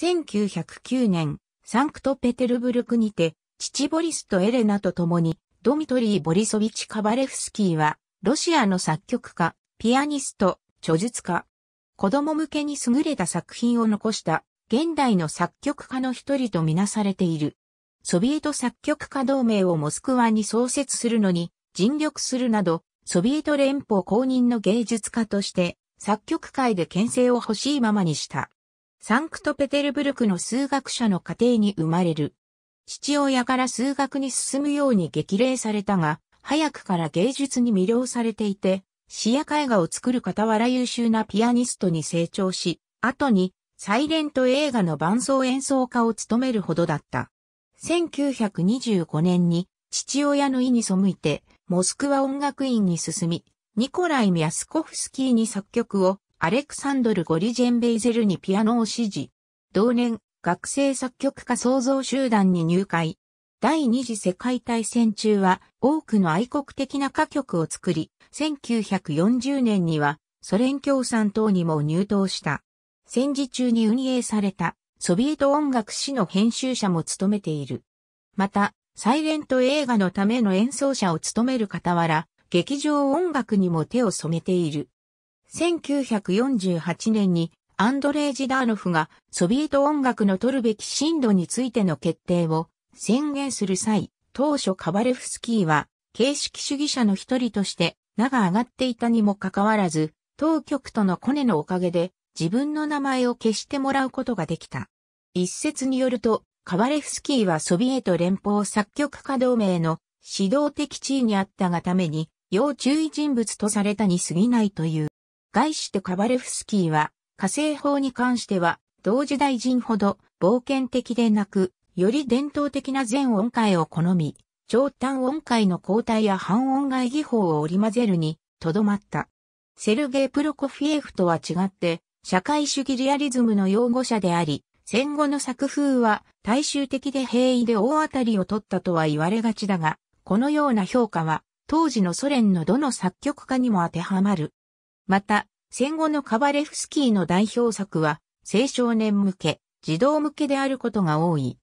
1909年、サンクトペテルブルクにて、父ボリスとエレナと共に、ドミトリー・ボリソビチ・カバレフスキーは、ロシアの作曲家、ピアニスト、著述家。子供向けに優れた作品を残した、現代の作曲家の一人とみなされている。ソビエト作曲家同盟をモスクワに創設するのに、尽力するなど、ソビエト連邦公認の芸術家として、作曲界で牽制を欲しいままにした。サンクトペテルブルクの数学者の家庭に生まれる。父親から数学に進むように激励されたが、早くから芸術に魅了されていて、視野絵画を作る傍ら優秀なピアニストに成長し、後にサイレント映画の伴奏演奏家を務めるほどだった。1925年に父親の意に背いて、モスクワ音楽院に進み、ニコライ・ミャスコフスキーに作曲を、アレクサンドル・ゴリジェンベイゼルにピアノを指示。同年、学生作曲家創造集団に入会。第二次世界大戦中は多くの愛国的な歌曲を作り、1940年にはソ連共産党にも入党した。戦時中に運営されたソビエト音楽史の編集者も務めている。また、サイレント映画のための演奏者を務める傍ら、劇場音楽にも手を染めている。1948年にアンドレイ・ジダーノフがソビエト音楽の取るべき進路についての決定を宣言する際、当初カバレフスキーは形式主義者の一人として名が上がっていたにもかかわらず、当局とのコネのおかげで自分の名前を消してもらうことができた。一説によると、カバレフスキーはソビエト連邦作曲家同盟の指導的地位にあったがために、要注意人物とされたに過ぎないという。外してカバレフスキーは、火星法に関しては、同時代人ほど冒険的でなく、より伝統的な全音階を好み、長短音階の交代や半音外技法を織り交ぜるに、とどまった。セルゲイ・プロコフィエフとは違って、社会主義リアリズムの擁護者であり、戦後の作風は大衆的で平易で大当たりを取ったとは言われがちだが、このような評価は当時のソ連のどの作曲家にも当てはまるまた、戦後のカバレフスキーの代表作は、青少年向け、児童向けであることが多い。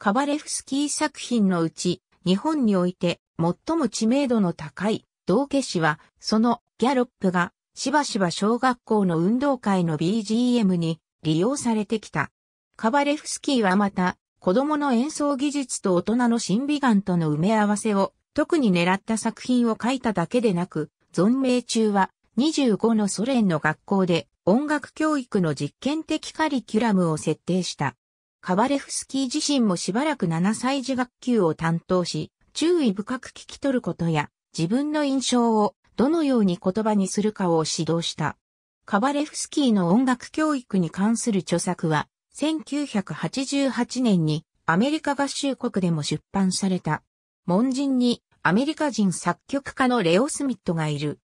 カバレフスキー作品のうち、日本において最も知名度の高い道化師は、そのギャロップがしばしば小学校の運動会の BGM に利用されてきた。カバレフスキーはまた、子供の演奏技術と大人の審美眼との埋め合わせを特に狙った作品を書いただけでなく、存命中は25のソ連の学校で音楽教育の実験的カリキュラムを設定した。カバレフスキー自身もしばらく7歳児学級を担当し、注意深く聞き取ることや、自分の印象をどのように言葉にするかを指導した。カバレフスキーの音楽教育に関する著作は、1988年にアメリカ合衆国でも出版された。門人にアメリカ人作曲家のレオ・スミットがいる。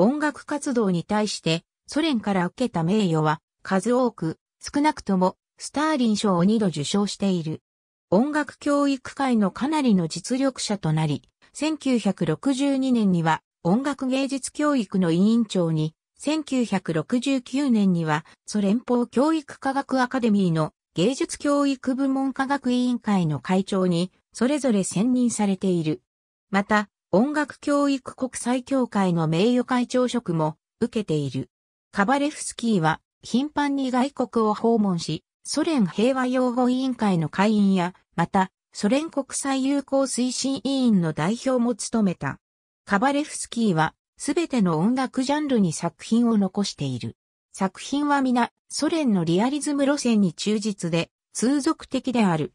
音楽活動に対してソ連から受けた名誉は数多く、少なくともスターリン賞を2度受賞している。音楽教育界のかなりの実力者となり、1962年には音楽芸術教育の委員長に、1969年にはソ連邦教育科学アカデミーの芸術教育部門科学委員会の会長にそれぞれ選任されている。また、音楽教育国際協会の名誉会長職も受けている。カバレフスキーは頻繁に外国を訪問し、ソ連平和擁護委員会の会員や、また、ソ連国際友好推進委員の代表も務めた。カバレフスキーは、すべての音楽ジャンルに作品を残している。作品は皆、ソ連のリアリズム路線に忠実で、通俗的である。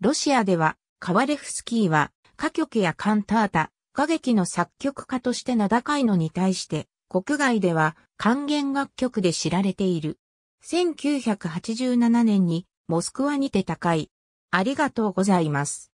ロシアでは、カバレフスキーは、歌曲やカンタータ、歌劇の作曲家として名高いのに対して、国外では還元楽曲で知られている。1987年にモスクワにて高い。ありがとうございます。